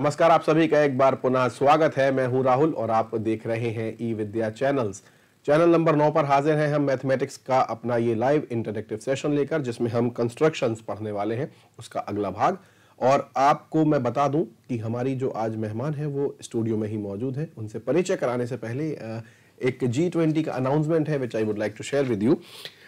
नमस्कार आप सभी का एक बार पुनः स्वागत है मैं हूं राहुल और आप देख रहे हैं E Vidya channels channel number नौ पर हाजिर हैं हम मैथमेटिक्स का अपना ये लाइव इंटरेक्टिव सेशन लेकर जिसमें हम कंस्ट्रक्शंस पढ़ने वाले हैं उसका अगला भाग और आपको मैं बता दूं कि हमारी जो आज मेहमान है वो स्टूडियो में ही मौजूद है उनसे परिचय कराने से पहले एक जी ट्वेंटी का अनाउंसमेंट है which I would like to share with you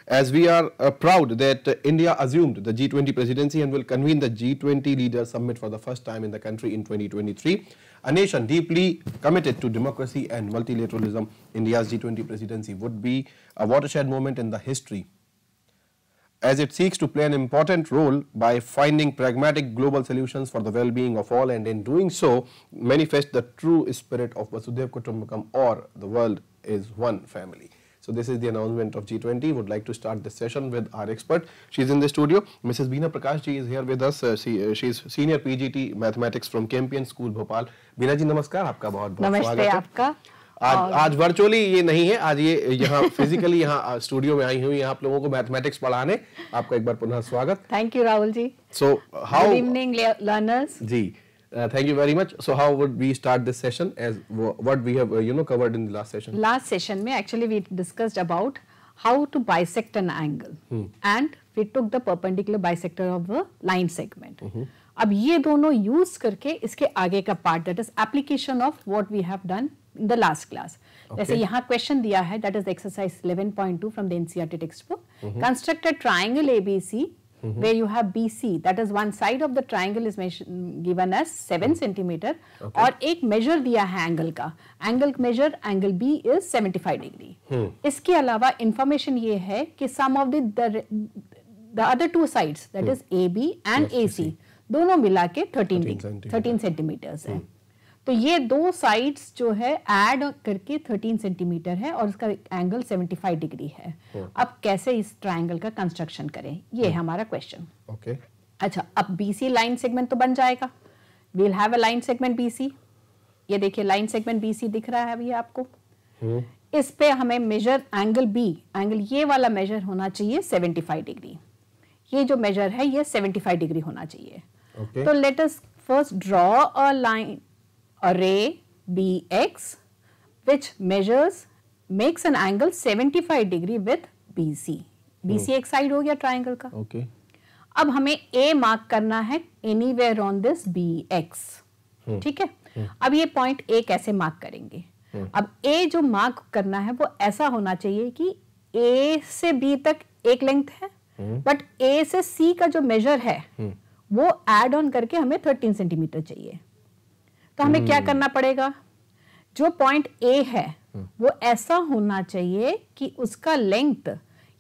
as we are uh, proud that uh, India assumed the G20 presidency and will convene the G20 leaders summit for the first time in the country in 2023. A nation deeply committed to democracy and multilateralism, India's G20 presidency would be a watershed moment in the history as it seeks to play an important role by finding pragmatic global solutions for the well-being of all and in doing so manifest the true spirit of Vasudeva Kutumbakam or the world is one family. So this is the announcement of G20. Would like to start the session with our expert. She's in the studio. Mrs. Beena Prakash ji is here with us. Uh, she, uh, she's senior PGT mathematics from Campion School, Bhopal. Beena ji, namaskar aapka bahut bahut swagat hai namaste aapka आज और... आज virtually ये नहीं है आज ये यहाँ physically यहाँ स्टूडियो में आई हुई आप लोगों को मैथमेटिक्स पढ़ाने आपका एक बार पुनः स्वागत thank you Rahul ji so how evening learners जी Uh, thank you very much. So how would we start this session as what we have uh, you know covered in the last session? Last session, may actually we discussed about how to bisect an angle hmm. and we took the perpendicular bisector of a line segment. Mm -hmm. अब ये दोनों use करके इसके आगे का part that is application of what we have done in the last class जैसे यहाँ question दिया है that is exercise 11.2 from the NCERT textbook construct a triangle ABC mm -hmm. where you have BC, that is one side of the triangle is given as 7 mm-hmm. centimeter okay. और एक major दिया है angle का angle measure angle B is 75 degree इसके अलावा information ये है कि sum of the other two sides that is A B and A C दोनों मिला के थर्टीन थर्टीन सेंटीमीटर्स है तो ये दो साइड्स जो है ऐड करके 13 सेंटीमीटर है और इसका एंगल 75 डिग्री है अब कैसे इस ट्राइंगल का कंस्ट्रक्शन करें ये है हमारा क्वेश्चन ओके अच्छा अब बीसी लाइन सेगमेंट तो बन जाएगा we'll have a line segment BC ये देखिए लाइन सेगमेंट बीसी दिख रहा है अभी आपको इस पे हमें मेजर एंगल बी एंगल ये वाला मेजर होना चाहिए 75 डिग्री ये जो मेजर है ये 75 डिग्री होना चाहिए okay. तो let us first draw a line array BX which measures makes an angle 75 degree with BC. BC oh. Side हो गया ट्राइंगल का ka okay. अब हमें A मार्क करना है anywhere on this B X ठीक है hmm. अब ये पॉइंट A कैसे मार्क करेंगे hmm. अब A जो मार्क करना है वो ऐसा होना चाहिए कि A से B तक एक लेंथ है बट hmm. A से C का जो मेजर है वो एड ऑन करके हमें 13 सेंटीमीटर चाहिए तो हमें क्या हम्म। करना पड़ेगा जो पॉइंट ए है हम्म। वो ऐसा होना चाहिए कि उसका लेंथ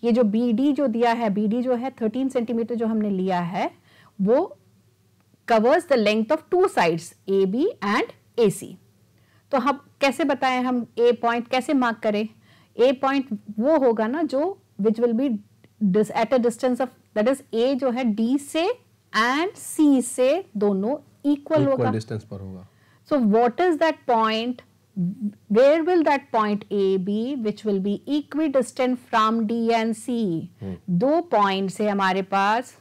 ये जो बी डी जो दिया है बी डी जो है थर्टीन सेंटीमीटर जो हमने लिया है वो covers the length of two sides A B and A C तो हम कैसे बताएं हम ए पॉइंट कैसे मार्क करें ए पॉइंट वो होगा ना जो which will be at a distance of that is A जो है डी से एंड सी से दोनों इक्वल होगा डिस्टेंस पर होगा So, what is that point? Where will that point A be, which will be equidistant from D and C? Two hmm. points say Amare pass.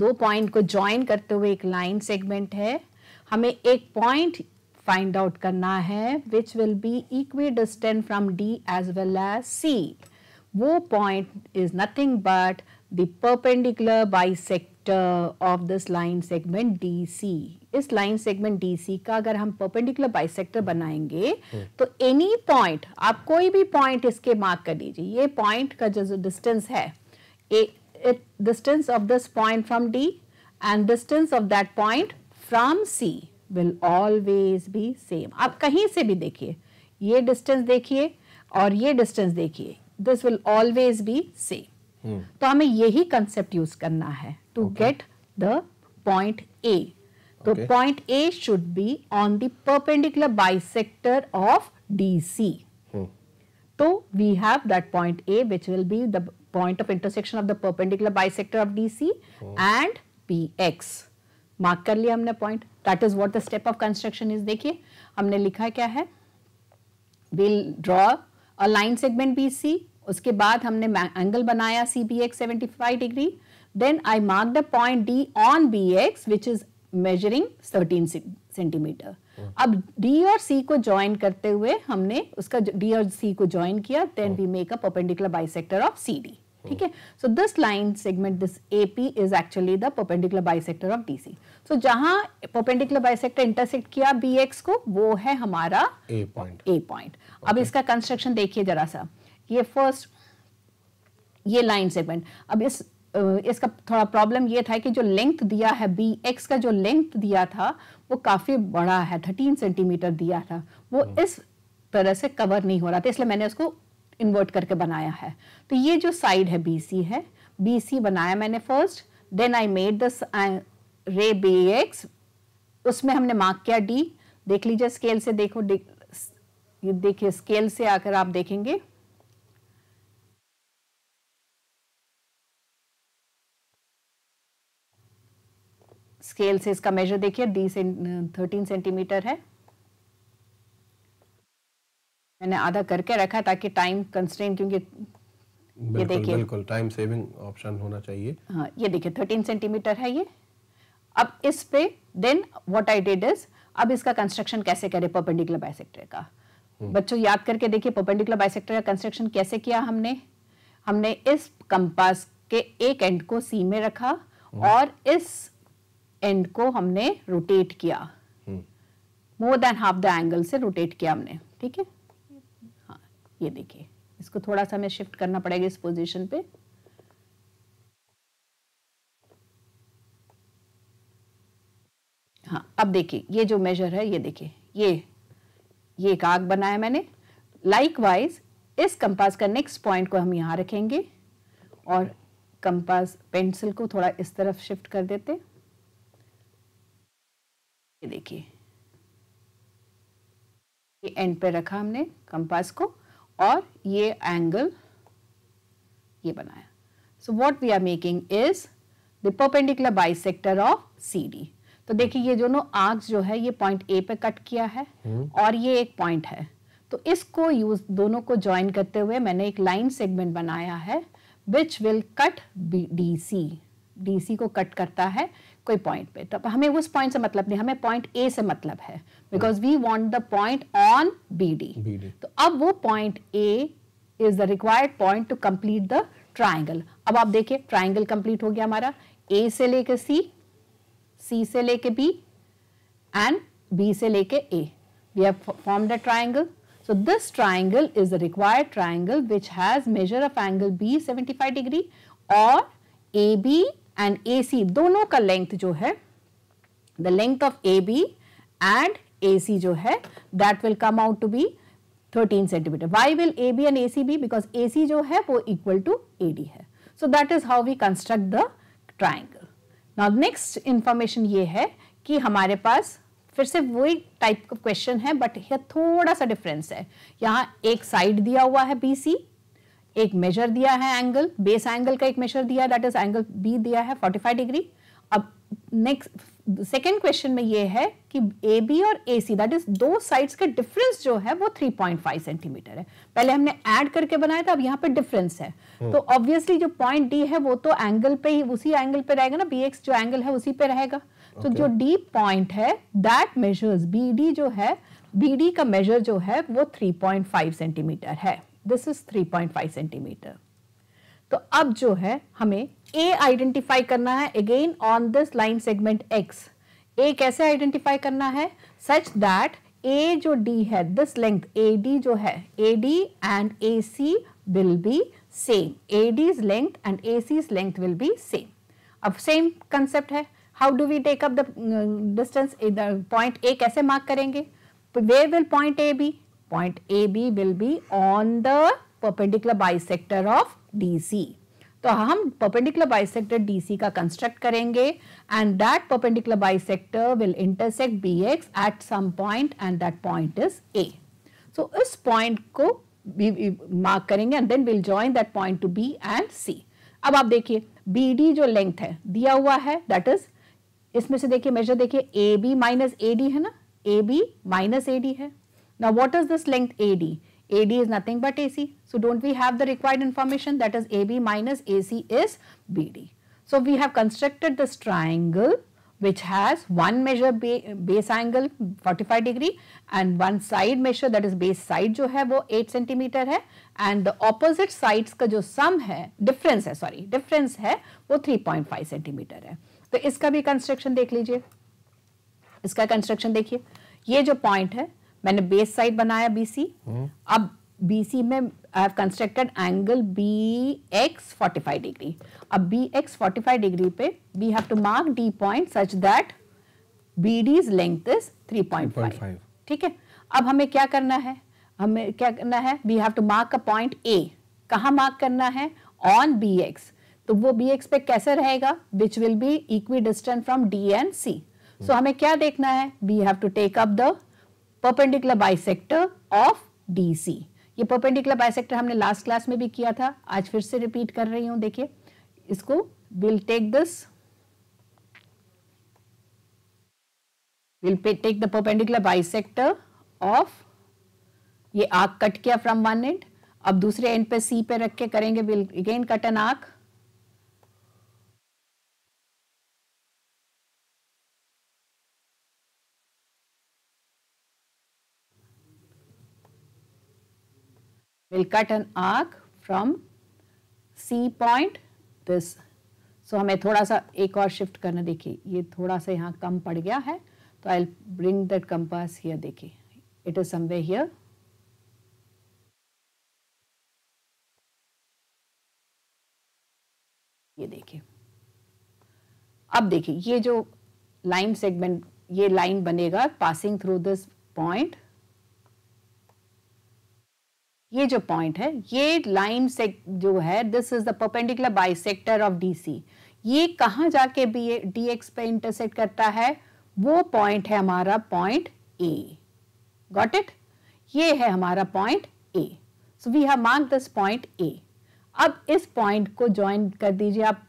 दो point को जॉइन करते हुए एक लाइन सेगमेंट है हमें find out फाइंड आउट करना है which will be equidistant from D as well as C वो point is nothing but the of this line segment segment DC इस लाइन सेगमेंट DC का अगर हम परपेंडिकुलर बाइसेक्टर बनाएंगे हम्म। तो एनी पॉइंट आप कोई भी पॉइंट इसके मार्क कर लीजिए ये पॉइंट का जो डिस्टेंस है distance of this point from D and distance of that point from C will always be same आप कहीं से भी देखिए ये डिस्टेंस देखिए और ये डिस्टेंस देखिए this will always be same तो हमें यही कंसेप्ट यूज करना है to okay. get the point A. So, okay. point A should be on the perpendicular bisector of DC. Hmm. So, we have that point A which will be the point of intersection of the perpendicular bisector of DC hmm. and PX. Mark कर लिया हमने point that is what the step of construction is देखिए हमने लिखा क्या है will draw a line segment B C उसके बाद हमने एंगल बनाया C B X seventy five degree Then I mark the point D on BX which is measuring 13 centimeter. अब D और C को ज्वाइन करते हुए हमने उसका D और C को ज्वाइन किया then we make a perpendicular bisector of CD. ठीक है so this line segment this AP is actually the perpendicular bisector of DC so जहां परपेंडिकुलर बाइसेक्टर इंटरसेक्ट किया बीएक्स को वो है हमारा ए पॉइंट ए पॉइंट अब इसका कंस्ट्रक्शन देखिए जरा सा ये फर्स्ट ये लाइन सेगमेंट अब इस इसका थोड़ा प्रॉब्लम ये था कि जो लेंथ दिया है बी एक्स का जो लेंथ दिया था वो काफ़ी बड़ा है थर्टीन सेंटीमीटर दिया था वो हाँ। इस तरह से कवर नहीं हो रहा था इसलिए मैंने उसको इन्वर्ट करके बनाया है तो ये जो साइड है बी सी है बी सी बनाया मैंने first then I made this ray B X उसमें हमने मार्क किया डी देख लीजिए स्केल से देखो देखिए स्केल से आकर आप देखेंगे स्केल से इसका मेजर देखिए डी से थर्टीन सेंटीमीटर है मैंने आधा करके रखा ताकि टाइम कंस्ट्रेन क्योंकि ये देखिए बिल्कुल टाइम सेविंग ऑप्शन होना चाहिए हाँ ये देखिए थर्टीन सेंटीमीटर है ये अब इस पे then what I did is अब इसका कंस्ट्रक्शन कैसे करें पर्पेंडिकुलर बाइसेक्टर का हम्म। बच्चों याद करके देखिए पर्पेंडिकुलर बाइसेक्टर का कंस्ट्रक्शन कैसे किया हमने हमने इस कंपास के एक एंड को सी में रखा हम्म। और इस एंड को हमने रोटेट किया more than half the angle से रोटेट किया हमने ठीक है हाँ ये देखिए इसको थोड़ा सा हमें शिफ्ट करना पड़ेगा इस पोजीशन पे हाँ अब देखिए ये जो मेजर है ये देखिए ये ये एक आग बनाया मैंने लाइक वाइज इस कंपास का नेक्स्ट पॉइंट को हम यहाँ रखेंगे और कंपास पेंसिल को थोड़ा इस तरफ शिफ्ट कर देते हैं ये देखिए ये एंड पे रखा हमने कंपास को और ये एंगल ये बनाया so what we are making is the perpendicular bisector of C D तो देखिए ये दोनों आर्क्स जो है ये पॉइंट ए पे कट किया है hmm. और ये एक पॉइंट है तो इसको यूज दोनों को ज्वाइन करते हुए मैंने एक लाइन सेगमेंट बनाया है which will cut D C D C को कट करता है कोई पॉइंट पे तो हमें उस पॉइंट से मतलब नहीं हमें पॉइंट ए से मतलब है because we want the point on B D तो अब वो point A is the required point to complete the triangle अब आप देखिए ट्राइंगल कंप्लीट हो गया हमारा ए से लेके सी सी से लेके बी एंड बी से लेके A we have form the triangle so this triangle is the required triangle which has measure of angle B seventy five degree और A B and A C दोनों का लेंथ जो है the length of A B and A C जो है that will come out to be 13 centimetre why will A B and A C be because A C जो है वो equal to A D है so that is how we construct the triangle now next information ये है कि हमारे पास फिर से वही टाइप का क्वेश्चन है बट यह थोड़ा सा डिफरेंस है यहाँ एक साइड दिया हुआ है बी सी एक मेजर दिया है एंगल बेस एंगल का एक मेजर दिया है दैट इज एंगल बी दिया है 45 डिग्री अब नेक्स्ट सेकेंड क्वेश्चन में ये है कि ए बी और ए सी दैट इज दो साइड्स का डिफरेंस जो है वो 3.5 सेंटीमीटर है पहले हमने ऐड करके बनाया था अब यहाँ पे डिफरेंस है हम्म। तो ऑब्वियसली जो पॉइंट डी है वो तो एंगल पे ही उसी एंगल पे रहेगा ना बी एक्स जो एंगल है उसी पे रहेगा तो okay. जो डी पॉइंट है दैट मेजर्स बी डी जो है बी डी का मेजर जो है वो 3.5 सेंटीमीटर है दिस इज 3.5 सेंटीमीटर तो अब जो है हमें ए आइडेंटिफाई करना है again on this line segment X A कैसे आइडेंटिफाई करना है सच दैट ए जो डी है दिस लेंथ ए डी जो है A D and A C will be same A D's length and A C's length will be same अब same concept है how do we take up distance point A कैसे mark करेंगे we will point A B Point AB will be on the perpendicular bisector of DC. तो हम perpendicular bisector DC का construct करेंगे and that perpendicular bisector will intersect BX at some point and that point is A. So इस point को mark करेंगे and then we'll join that point to B and C. अब आप देखिए BD जो length है दिया हुआ है that is इसमें से देखिए measure देखिए AB माइनस AD है ना AB माइनस AD है Now what is this length AD? AD is nothing but AC. So don't we have the required information that is AB minus AC is BD. So we have constructed this triangle which has one measure base angle 45 degree and one side measure that is base side जो है वो 8 centimeter है and the opposite sides का जो sum है difference है sorry difference है वो 3.5 centimeter है तो इसका भी construction देख लीजिए इसका construction देखिए ये जो point है मैंने बेस साइड बनाया बीसी हम्म। अब बीसी में I have constructed angle B X forty five degree अब B X forty five degree पे we have to mark D point such that B D's length is three point five ठीक है अब हमें क्या करना है हमें क्या करना है we have to mark a point A कहाँ मार्क करना है ऑन बी एक्स तो वो बी एक्स पे कैसे रहेगा which will be equidistant from D and C so हमें क्या देखना है we have to take up the perpendicular bisector of DC ये परपेंडिकुलर बाइसेक्टर हमने लास्ट क्लास में भी किया था आज फिर से रिपीट कर रही हूं देखिए इसको will take this will take the perpendicular bisector of ये आग कट किया फ्रॉम वन एंड अब दूसरे एंड पे सी पे रख के करेंगे will again cut an arc will cut an arc from C point this. So हमें थोड़ा सा एक और शिफ्ट करना देखिए ये थोड़ा सा यहाँ कम पड़ गया है तो आई bring that compass here देखिए it is somewhere here. ये देखिए अब देखिए ये जो लाइन सेगमेंट ये लाइन बनेगा पासिंग थ्रू दिस पॉइंट ये जो पॉइंट है ये लाइन से जो है this is the perpendicular sector of DC ये कहाँ जाके बी डी एक्स पे इंटरसेक्ट करता है वो पॉइंट है हमारा पॉइंट ए गॉट इट ये है हमारा point A so we have mark this point A अब इस पॉइंट को ज्वाइन कर दीजिए आप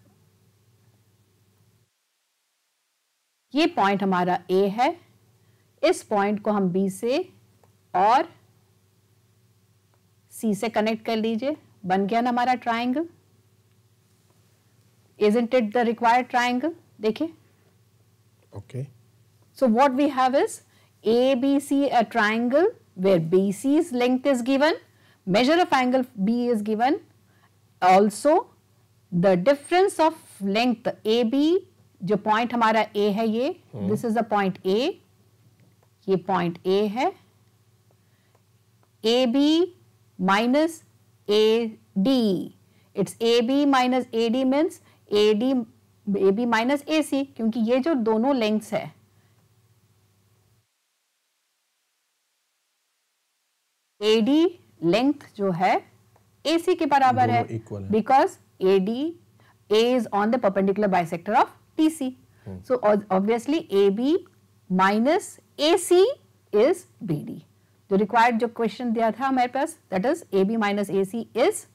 ये पॉइंट हमारा ए है इस पॉइंट को हम बी से और सी से कनेक्ट कर लीजिए बन गया ना हमारा triangle is isn't it the required triangle देखिए okay so what we have is A B C a triangle where B C is length is given measure of angle B is given also the difference of length A B जो point हमारा A है ये this is a point A ये point A है A B minus AD. It's AB minus AD means AD AB minus AC क्योंकि ये जो दोनों लेंथ्स है AD लेंथ जो है AC के बराबर है because AD A is on the perpendicular bisector of TC. Hmm. So obviously AB minus AC is BD. Hmm. जो रिक्वायर्ड जो क्वेश्चन दिया था हमारे पास that is A B minus A C is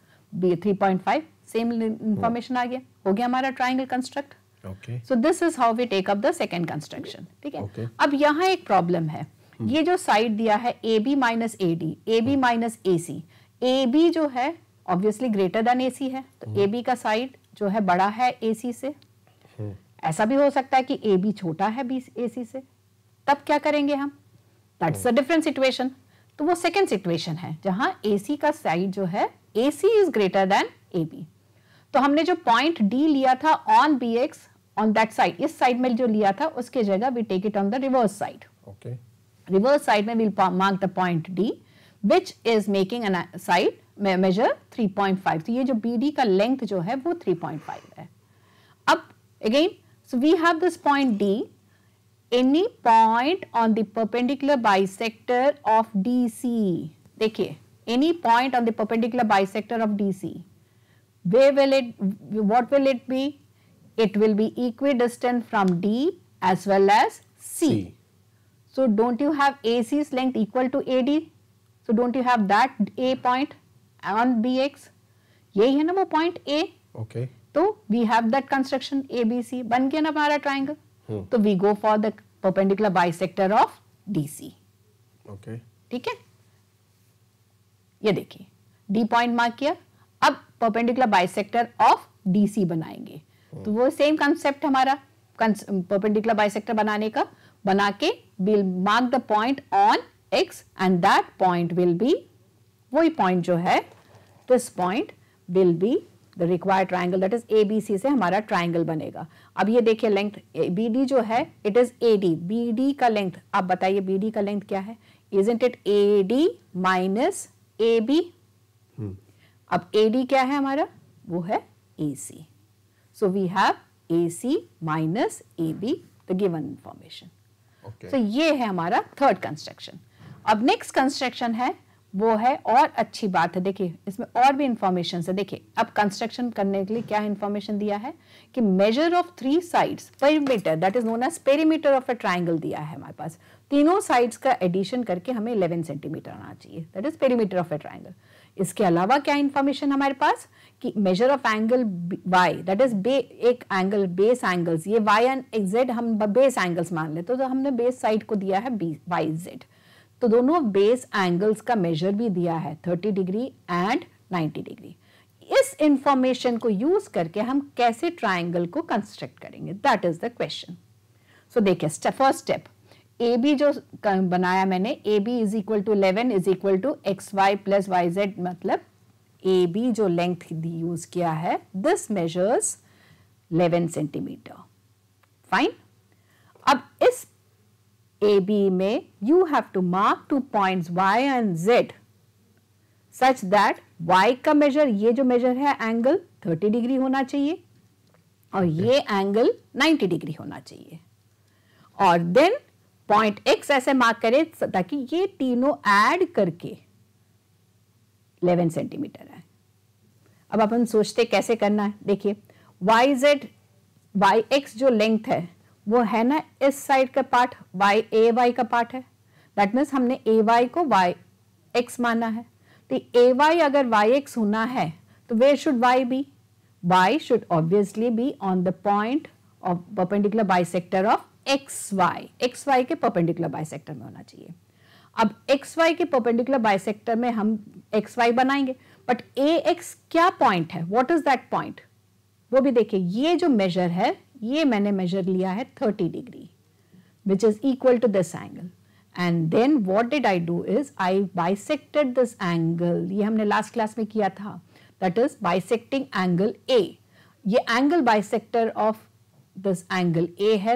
B three point five same information आ गया हो गया हमारा triangle construct so this is how we take up the second construction ठीक है okay. अब यहाँ एक प्रॉब्लम है hmm. ये जो साइड दिया है A B minus A D A B minus A C A B जो है obviously greater than A C है तो ए hmm. बी का साइड जो है बड़ा है ए सी से hmm. ऐसा भी हो सकता है कि ए बी छोटा है बी ए सी से तब क्या करेंगे हम दैट्स अ डिफरेंट सिचुएशन तो वो सेकेंड सिचुएशन है जहां ए का साइड जो है A is greater than A तो हमने जो पॉइंट डी लिया था on B X on that side इस साइड में जो लिया था उसके जगह we take it on the reverse side okay reverse side में will mark the point D which is making an side measure 3.5 तो ये जो बी डी का लेंथ जो है वो 3.5 है अब again so we have this point D any point on the perpendicular bisector of DC. देखिए any point on the perpendicular bisector of DC. Where will it, what will it be? It will be equidistant from D as well as C. C. So don't you have AC's length equal to AD? So don't you have that A point on BX? यही है ना वो point A. Okay. तो we have that construction ABC. बन गया ना हमारा triangle. Hmm. So तो we go for the perpendicular bisector of DC okay ठीक है ये देखिए डी पॉइंट मार्क किया अब परपेंडिकुलर बाइसेक्टर ऑफ डीसी बनाएंगे hmm. तो वो सेम कंसेप्ट हमारा परपेंडिकुलर बाइसेक्टर बनाने का बना के will mark the point on X and that point will be वही पॉइंट जो है this point will be the required triangle that is A B C से हमारा ट्राइंगल बनेगा अब ये देखिए लेंथ बी डी जो है it is A D B D का लेंथ आप बताइए बी डी का लेंथ क्या है isn't it A D minus A B अब ए डी क्या है हमारा वो है A C so we have A C minus A B the given information सो ये है हमारा थर्ड कंस्ट्रक्शन अब नेक्स्ट कंस्ट्रक्शन है वो है और अच्छी बात है देखिए इसमें और भी इंफॉर्मेशन है देखिए अब कंस्ट्रक्शन करने के लिए क्या इंफॉर्मेशन दिया है कि measure of three sides perimeter that is known as perimeter of a triangle दिया है हमारे पास तीनों साइड्स का एडिशन करके हमें इलेवन सेंटीमीटर आना चाहिए that is perimeter of a triangle इसके अलावा क्या इंफॉर्मेशन हमारे पास कि measure of angle Y that is बे एक एंगल बेस एंगल्स ये वाई एंड एक्जेड हम बेस एंगल्स मान लेते तो, तो हमने बेस साइड को दिया है बी वाई जेड तो दोनों बेस एंगल्स का मेजर भी दिया है 30 डिग्री एंड 90 डिग्री इस इंफॉर्मेशन को यूज करके हम कैसे ट्राइंगल को कंस्ट्रक्ट करेंगे that is the question so देखिए फर्स्ट स्टेप ए बी जो बनाया मैंने A B is equal to eleven is equal to X Y plus Y Z मतलब ए बी जो लेंथ यूज किया है दिस मेजर्स 11 सेंटीमीटर फाइन अब इस ए बी में you have to mark two points y and z such that y का measure ये जो मेजर है एंगल 30 डिग्री होना चाहिए और ये एंगल 90 डिग्री होना चाहिए और देन पॉइंट x ऐसे मार्क करें ताकि ये तीनों ऐड करके 11 सेंटीमीटर है अब अपन सोचते कैसे करना है देखिए y z y x जो लेंथ है वो है ना इस साइड का पार्ट वाई ए वाई का पार्ट है दैट मीन्स हमने ए वाई को वाई एक्स माना है तो ए वाई अगर वाई एक्स होना है तो where should Y be Y should obviously be on the point of perpendicular sector of X Y X Y के परपेंडिकुलर सेक्टर में होना चाहिए अब एक्स वाई के परपेंडिकुलर बाइसेक्टर में हम एक्स वाई बनाएंगे बट ए एक्स क्या पॉइंट है वॉट इज दैट पॉइंट वो भी देखिए ये जो मेजर है ये मैंने मेजर लिया है 30 degree which is equal to this angle and then what did I do is I bisected this angle ये हमने लास्ट क्लास में किया था that is bisecting angle A ये angle bisector of this angle A है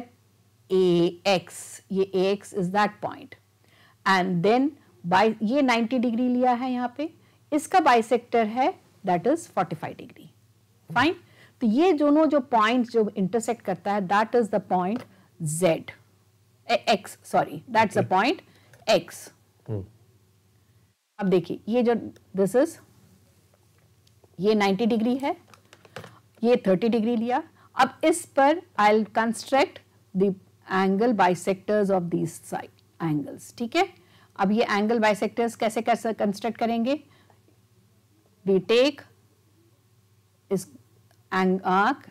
A X ये A X is that point and then by ये 90 degree लिया है यहाँ पे इसका बाइसेक्टर है दैट इज 45 डिग्री फाइन तो ये दोनों जो पॉइंट जो इंटरसेक्ट करता है that is the point Z X sorry that's the point X अब देखिए ये जो दिस इज ये 90 डिग्री है ये 30 डिग्री लिया अब इस पर I construct the angle bisectors of these side angles ठीक है अब ये एंगल बाइसेक्टर्स कैसे कैसे कंस्ट्रक्ट करेंगे वी टेक इस and arc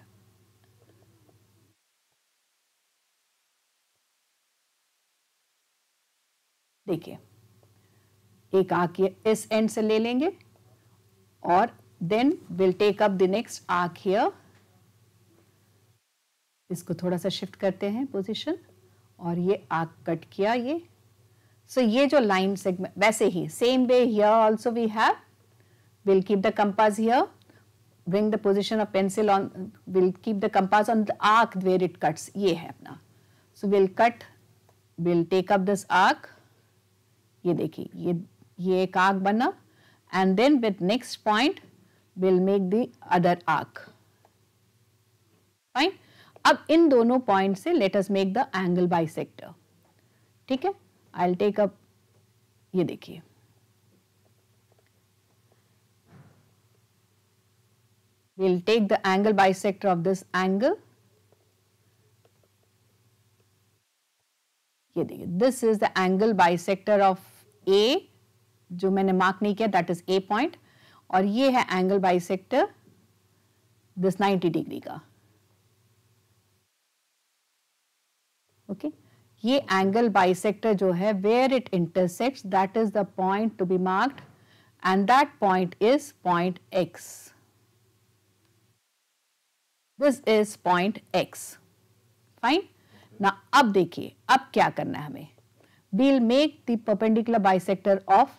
देखिए एक आर्क इस एंड से ले लेंगे और then will take up the next arc here इसको थोड़ा सा शिफ्ट करते हैं पोजीशन और ये आर्क कट किया ये सो so ये जो लाइन सेगमेंट वैसे ही same way here also we have will keep the compass here bring the position of pencil on, we'll keep the compass on the arc where it cuts, ye hai apna So we'll cut, we'll take up this arc, ye dekhi ye ye ek arc bana and then with next point, we'll make the other arc. Fine? ab in dono point se let us make the angle bisector theek hai i'll take up ye dekhiye we will take the angle bisector of this angle. This is the angle bisector of A, which I mark marked, that is A point. And this is angle bisector, this 90 degree. Ka. Okay. This angle bisector, jo where it intersects, that is the point to be marked. And that point is point X this is point x fine now ab dekhiye ab karna hai hame we'll make the perpendicular bisector of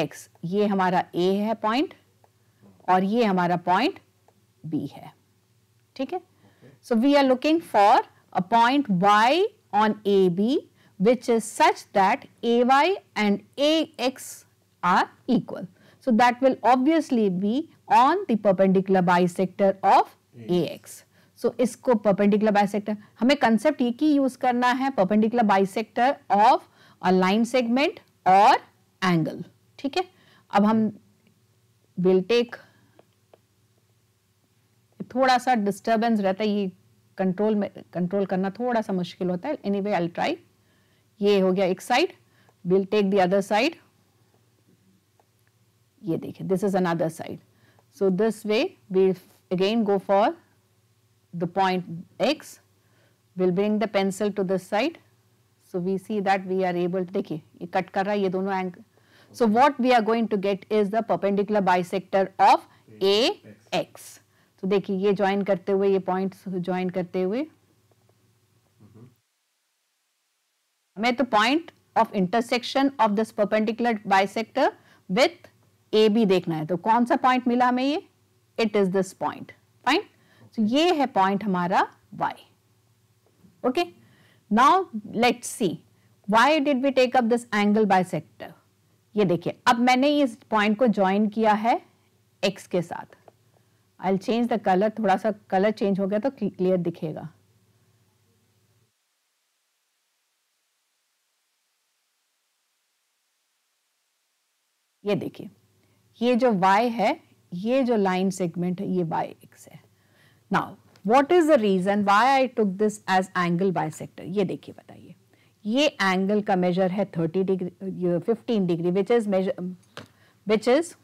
ax ye hamara a hai point aur ye hamara point b hai theek hai so we are looking for a point y on ab which is such that ay and ax are equal so that will obviously be on the perpendicular bisector of A X so इसको perpendicular bisector हमें concept एक ही use करना है perpendicular bisector of a line segment और angle ठीक है अब हम विल टेक थोड़ा सा डिस्टर्बेंस रहता है ये कंट्रोल में कंट्रोल करना थोड़ा सा मुश्किल होता है एनी वे आई ट्राई ये हो गया एक side will take the other side ये देखिए this is another side so this way we again go for the point x will bring the pencil to this side so we see that we are able देखिए ये cut कर रहा है ye dono angle so what we are going to get is the perpendicular bisector of a x so देखिए ye join karte hue ye points join karte hue हमें तो point of intersection of this perpendicular bisector with A B देखना है तो कौन सा point मिला हमें ये it is this point fine so ये है पॉइंट हमारा Y okay now let see why did we take up this angle sector ये देखिए अब मैंने इस पॉइंट को ज्वाइन किया है एक्स के साथ आई चेंज द कलर थोड़ा सा कलर चेंज हो गया तो क्लियर दिखेगा ये देखिए ये जो y है ये जो लाइन सेगमेंट है ये वाई एक्स है now what is the reason why I took this as angle by ये देखिए बताइए ये एंगल का मेजर है thirty degree fifteen degree which is measure which is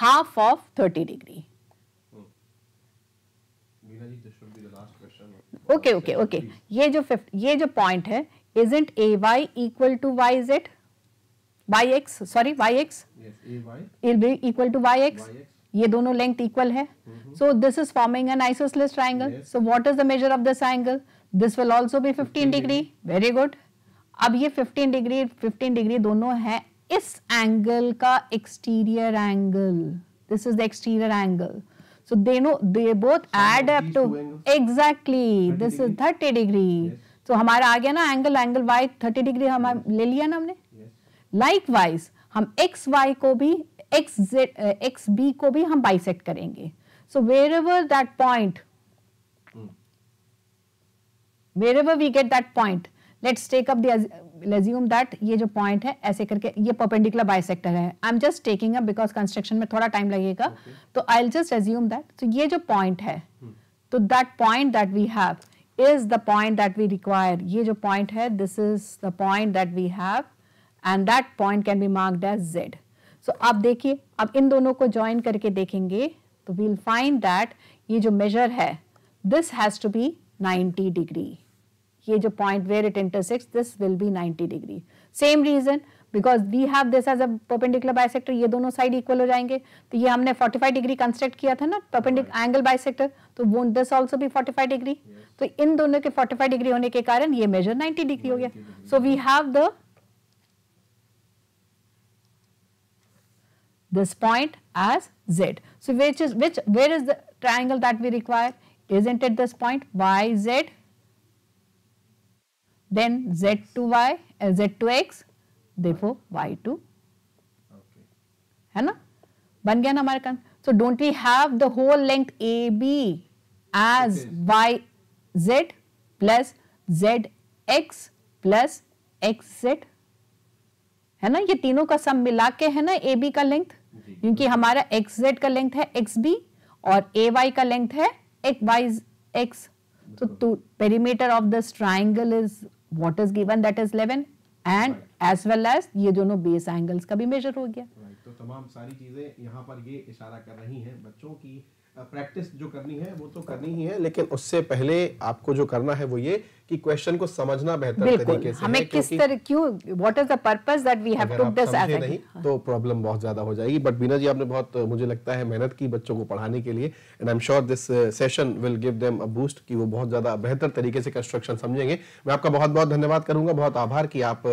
half of thirty degree okay okay okay ये जो फिफ्ट ये जो पॉइंट है is it A Y equal to Y is it Y X sorry Y X will be equal to Y x ये दोनों length equal है so this is forming an isosceles triangle so what is the measure of this angle this will also be 15 degree very good अब ये 15 degree 15 degree दोनों है इस angle का exterior angle this is the exterior angle so they know they both add up to exactly this is degree. is 30 degree yes. हमारा आ गया ना angle angle Y 30 degree हम ले लिया ना हमने लाइकवाइज हम एक्स वाई को भी एक्स जेड एक्स बी को भी हम बाइसेक्ट करेंगे so wherever that point wherever we get that point let's take up assume that ये जो पॉइंट है ऐसे करके ये परपेंडिकुलर बाइसेक्टर है I am just taking up because construction में थोड़ा टाइम लगेगा तो आई जस्ट रेज्यूम दैट तो ये जो पॉइंट है hmm. तो that point that we have is the point that we require ये जो पॉइंट है this is the point that we have and that point can be marked as Z so आप देखिए अब इन दोनों को ज्वाइन करके देखेंगे तो वील फाइंड दैट ये जो मेजर है this has to be 90 degree ये जो point where it intersect this will be 90 degree same reason because we have this as a perpendicular bisector ये दोनों साइड इक्वल हो जाएंगे तो ये हमने 45 डिग्री कंस्ट्रक्ट किया था ना परपेंडिक एंगल बाइसेक्टर तो वो दिस ऑल्सो भी 45 डिग्री तो इन दोनों के 45 डिग्री होने के कारण ये मेजर 90 डिग्री हो गया so we have the this point as z. So which is which where is the triangle that we require? Isn't it this point y z? Then z to y, uh, z to x, therefore y to. Okay. है ना? So don't we have the whole length AB as y z plus z x plus XZ? ना ये तीनों का सम मिला के है ना AB ka length. क्योंकि हमारा एक्स जेड का लेंथ है एक्स बी और ए वाई का लेंथ है एक वाई एक्स तो perimeter of this triangle is what is given that is eleven and as well as ये दोनों बेस एंगल्स का भी मेजर हो गया right. तो तमाम सारी चीजें यहाँ पर ये इशारा कर रही हैं बच्चों की प्रैक्टिस जो करनी है वो तो करनी ही है लेकिन उससे पहले आपको जो करना है वो ये कि क्वेश्चन को समझना बेहतर तरीके से हमें किस तरह क्यों what is the purpose that we have took this as नहीं तो प्रॉब्लम बहुत ज्यादा हो जाएगी बट बीना जी आपने बहुत मुझे लगता है मेहनत की बच्चों को पढ़ाने के लिए and I am sure this session will give them a boost कि वो बहुत ज्यादा बेहतर तरीके से कंस्ट्रक्शन समझेंगे मैं आपका बहुत बहुत धन्यवाद करूंगा बहुत आभार कि आप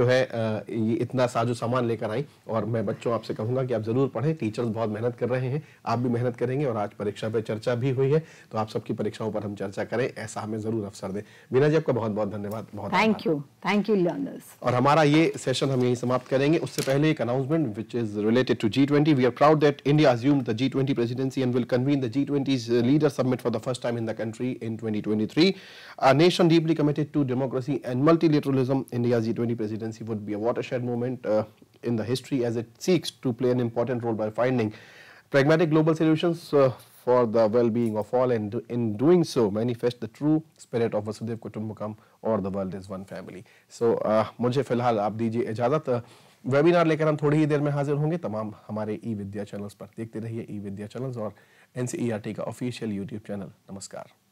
जो है ये इतना साजो सामान लेकर आई और मैं बच्चों आपसे कहूंगा कि आप जरूर पढ़े टीचर्स बहुत मेहनत कर रहे हैं आप भी मेहनत करेंगे और आज परीक्षा पे चर्चा भी हुई है तो आप सबकी परीक्षाओं पर हम चर्चा करें ऐसा हमें जरूर अवसर दें मीना जी आपका बहुत बहुत धन्यवाद बहुत थैंक यू थैंक यू और हमारा ये सेशन हम यही समाप्त करेंगे उससे पहले एक announcement which is related to G twenty we are proud that India assume the G twenty presidency and will convene the G twenty leader summit for the first time in the country in twenty twenty three a nation deeply committed to democracy and multilateralism India G twenty presidency would be a watershed movement in the history as it seeks to play an important role bye finding pragmatic global solution for the well-being of all and do, in doing so manifest the true spirit of Vasudev Kutumbakam और the world is one family so मुझे फ़िलहाल आप दीजिए इजाज़त webinar लेकर हम थोड़ी ही देर में हाजिर होंगे तमाम हमारे ई विद्या चैनल्स पर देखते रहिए ई विद्या चैनल्स और एन e का ऑफिशियल यूट्यूब चैनल नमस्कार